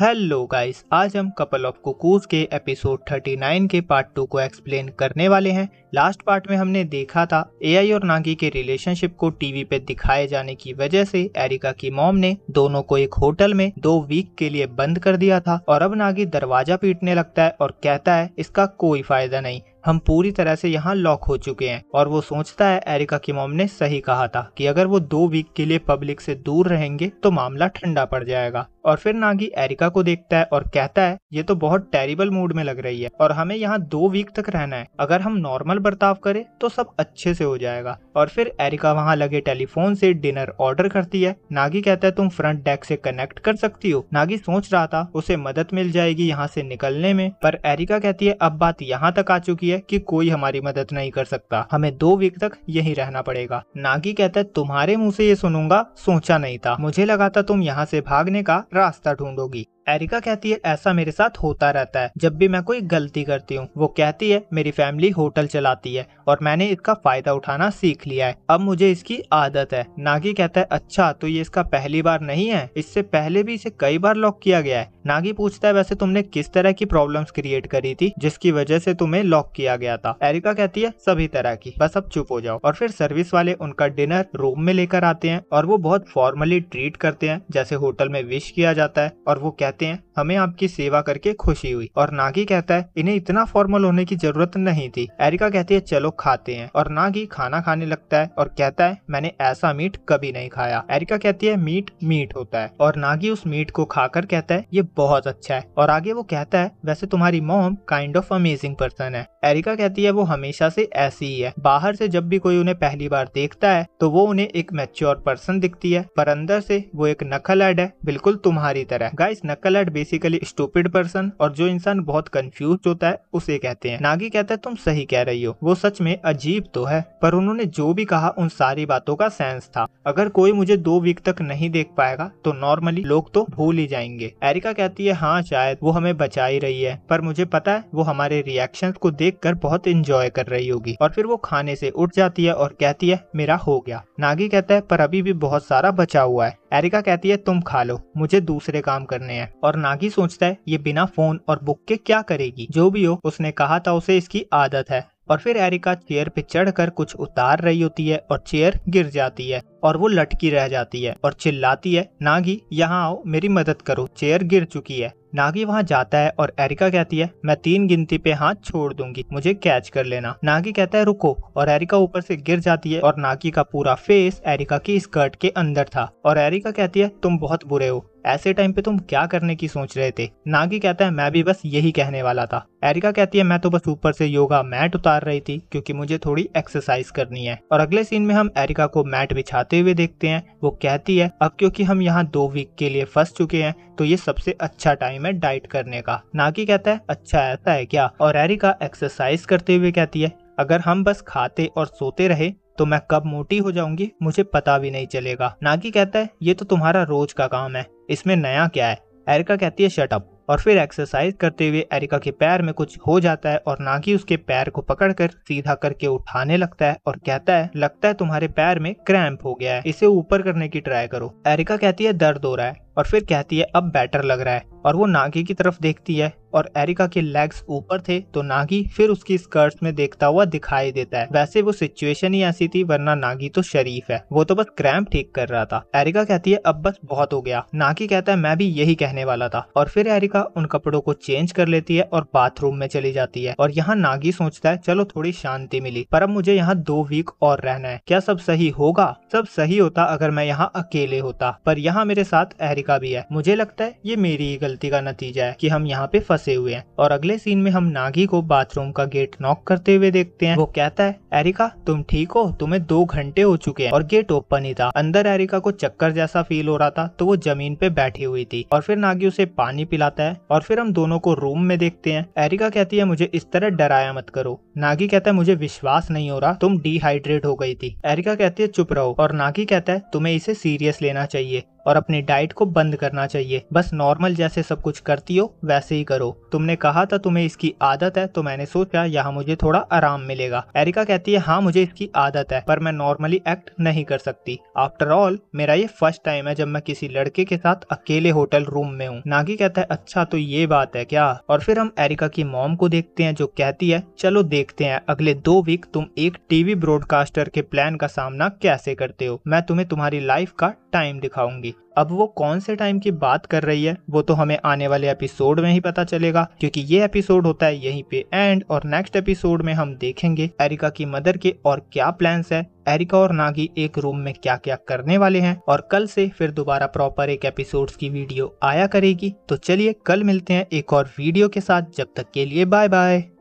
hello guys आज हम couple of cuckoos के एपिसोड 39 के पार्ट टू को एक्सप्लेन करने वाले हैं लास्ट पार्ट में हमने देखा था एआई और नागी के रिलेशनशिप को टीवी पे दिखाए जाने की वजह से एरिका की मॉम ने दोनों को एक होटल में दो वीक के लिए बंद कर दिया था और अब नागी दरवाजा पीटने लगता है और कहता है इसका कोई फायदा नहीं हम पूरी तरह से यहाँ लॉक हो चुके हैं और वो सोचता है एरिका की मॉम ने सही कहा था कि अगर वो दो वीक के लिए पब्लिक से दूर रहेंगे तो मामला ठंडा पड़ जाएगा और फिर नागी एरिका को देखता है और कहता है ये तो बहुत टेरिबल मूड में लग रही है और हमें यहाँ दो वीक तक रहना है अगर हम नॉर्मल बर्ताव करें तो सब अच्छे से हो जाएगा और फिर एरिका वहाँ लगे टेलीफोन से डिनर ऑर्डर करती है नागी कहता है तुम फ्रंट डेस्क से कनेक्ट कर सकती हो नागी सोच रहा था उसे मदद मिल जाएगी यहाँ से निकलने में पर एरिका कहती है अब बात यहाँ तक आ चुकी होती है कि कोई हमारी मदद नहीं कर सकता हमें दो वीक तक यही रहना पड़ेगा नागी कहता है तुम्हारे मुंह से ये सुनूंगा सोचा नहीं था मुझे लगा था तुम यहाँ से भागने का रास्ता ढूंढोगी एरिका कहती है ऐसा मेरे साथ होता रहता है जब भी मैं कोई गलती करती हूँ वो कहती है मेरी फैमिली होटल चलाती है और मैंने इसका फायदा उठाना सीख लिया है अब मुझे इसकी आदत है नागी कहता है अच्छा तो ये इसका पहली बार नहीं है इससे पहले भी इसे कई बार लॉक किया गया है नागी पूछता है वैसे तुमने किस तरह की प्रॉब्लम क्रिएट करी थी जिसकी वजह से तुम्हें लॉक किया गया था एरिका कहती है सभी तरह की बस अब चुप हो जाओ और फिर सर्विस वाले उनका डिनर रूम में लेकर आते हैं और वो बहुत फॉर्मली ट्रीट करते हैं जैसे होटल में विश किया जाता है और वो कहते कहते हैं हमें आपकी सेवा करके खुशी हुई और नागी कहता है इन्हें इतना फॉर्मल होने की जरूरत नहीं थी एरिका कहती है चलो खाते हैं और नागी खाना खाने लगता है और कहता है मैंने ऐसा मीट कभी नहीं खाया एरिका कहती है मीट मीट होता है और नागी उस मीट को खाकर कहता है ये बहुत अच्छा है और आगे वो कहता है वैसे तुम्हारी mom kind of amazing person है एरिका कहती है वो हमेशा से ऐसी ही है बाहर से जब भी कोई उन्हें पहली बार देखता है तो वो उन्हें एक मेच्योर पर्सन दिखती है पर अंदर से वो एक नकल एड है बिल्कुल तुम्हारी तरह गाइस नकल कलर्ड बेसिकली स्टूपिड पर्सन और जो इंसान बहुत कंफ्यूज होता है उसे कहते हैं नागी कहता है तुम सही कह रही हो वो सच में अजीब तो है पर उन्होंने जो भी कहा उन सारी बातों का सेंस था अगर कोई मुझे दो वीक तक नहीं देख पाएगा तो नॉर्मली लोग तो भूल ही जाएंगे एरिका कहती है हाँ शायद वो हमें बचा ही रही है पर मुझे पता है वो हमारे रिएक्शन को देख कर बहुत इंजॉय कर रही होगी और फिर वो खाने से उठ जाती है और कहती है मेरा हो गया नागी कहता है पर अभी भी बहुत सारा बचा हुआ है एरिका कहती है तुम खा लो मुझे दूसरे काम करने हैं है और नागी सोचता है ये बिना फोन और बुक के क्या करेगी जो भी हो उसने कहा था उसे इसकी आदत है और फिर एरिका चेयर पे चढ़कर कुछ उतार रही होती है और चेयर गिर जाती है और वो लटकी रह जाती है और चिल्लाती है नागी यहाँ आओ मेरी मदद करो चेयर गिर चुकी है नागी वहाँ जाता है और एरिका कहती है मैं तीन गिनती पे हाथ छोड़ दूंगी मुझे कैच कर लेना नागी कहता है रुको और एरिका ऊपर से गिर जाती है और नागी का पूरा फेस एरिका की स्कर्ट के अंदर था और एरिका कहती है तुम बहुत बुरे हो ऐसे टाइम पे तुम क्या करने की सोच रहे थे नागी कहता है मैं भी बस यही कहने वाला था एरिका कहती है मैं तो बस ऊपर से योगा मैट उतार रही थी क्योंकि मुझे थोड़ी एक्सरसाइज करनी है और अगले सीन में हम एरिका को मैट बिछाते जाते हुए देखते हैं वो कहती है अब क्योंकि हम यहाँ दो वीक के लिए फंस चुके हैं तो ये सबसे अच्छा टाइम है डाइट करने का नाकी कहता है अच्छा ऐसा है क्या और एरिका एक्सरसाइज करते हुए कहती है अगर हम बस खाते और सोते रहे तो मैं कब मोटी हो जाऊंगी मुझे पता भी नहीं चलेगा नागी कहता है ये तो तुम्हारा रोज का काम है इसमें नया क्या है एरिका कहती है शटअप और फिर एक्सरसाइज करते हुए एरिका के पैर में कुछ हो जाता है और नागी उसके पैर को पकड़कर सीधा करके उठाने लगता है और कहता है लगता है तुम्हारे पैर में क्रैम्प हो गया है इसे ऊपर करने की ट्राई करो एरिका कहती है दर्द हो रहा है और फिर कहती है अब बेटर लग रहा है और वो नागी की तरफ देखती है और एरिका के लेग्स ऊपर थे तो नागी फिर उसकी स्कर्ट में देखता हुआ दिखाई देता है वैसे वो सिचुएशन ही ऐसी थी वरना नागी तो शरीफ है वो तो बस क्रैम्प ठीक कर रहा था एरिका कहती है अब बस बहुत हो गया नागी कहता है मैं भी यही कहने वाला था और फिर एरिका उन कपड़ों को चेंज कर लेती है और बाथरूम में चली जाती है और यहाँ नागी सोचता है चलो थोड़ी शांति मिली पर अब मुझे यहाँ दो वीक और रहना है क्या सब सही होगा सब सही होता अगर मैं यहाँ अकेले होता पर यहाँ मेरे साथ एरिका भी है मुझे लगता है ये मेरी ही गलती गलती का नतीजा है कि हम यहाँ पे फंसे हुए हैं और अगले सीन में हम नागी को बाथरूम का गेट नॉक करते हुए देखते हैं वो कहता है एरिका तुम ठीक हो तुम्हें दो घंटे हो चुके हैं और गेट ओपन ही था अंदर एरिका को चक्कर जैसा फील हो रहा था तो वो जमीन पे बैठी हुई थी और फिर नागी उसे पानी पिलाता है और फिर हम दोनों को रूम में देखते हैं एरिका कहती है मुझे इस तरह डराया मत करो नागी कहता है मुझे विश्वास नहीं हो रहा तुम डिहाइड्रेट हो गई थी एरिका कहती है चुप रहो और नागी कहता है तुम्हें इसे सीरियस लेना चाहिए और अपनी डाइट को बंद करना चाहिए बस नॉर्मल जैसे सब कुछ करती हो वैसे ही करो तुमने कहा था तुम्हें इसकी आदत है तो मैंने सोचा यहाँ मुझे थोड़ा आराम मिलेगा एरिका कहती है हाँ मुझे इसकी आदत है पर मैं नॉर्मली एक्ट नहीं कर सकती आफ्टर ऑल मेरा ये फर्स्ट टाइम है जब मैं किसी लड़के के साथ अकेले होटल रूम में हूँ नागी कहता है अच्छा तो ये बात है क्या और फिर हम एरिका की मॉम को देखते हैं जो कहती है चलो देखते हैं अगले दो वीक तुम एक टीवी ब्रॉडकास्टर के प्लान का सामना कैसे करते हो मैं तुम्हें तुम्हारी लाइफ का टाइम दिखाऊंगी अब वो कौन से टाइम की बात कर रही है वो तो हमें आने वाले एपिसोड में ही पता चलेगा क्योंकि ये एपिसोड होता है यहीं पे एंड और नेक्स्ट एपिसोड में हम देखेंगे एरिका की मदर के और क्या प्लान्स है एरिका और नागी एक रूम में क्या क्या करने वाले हैं और कल से फिर दोबारा प्रॉपर एक एपिसोड की वीडियो आया करेगी तो चलिए कल मिलते हैं एक और वीडियो के साथ जब तक के लिए बाय बाय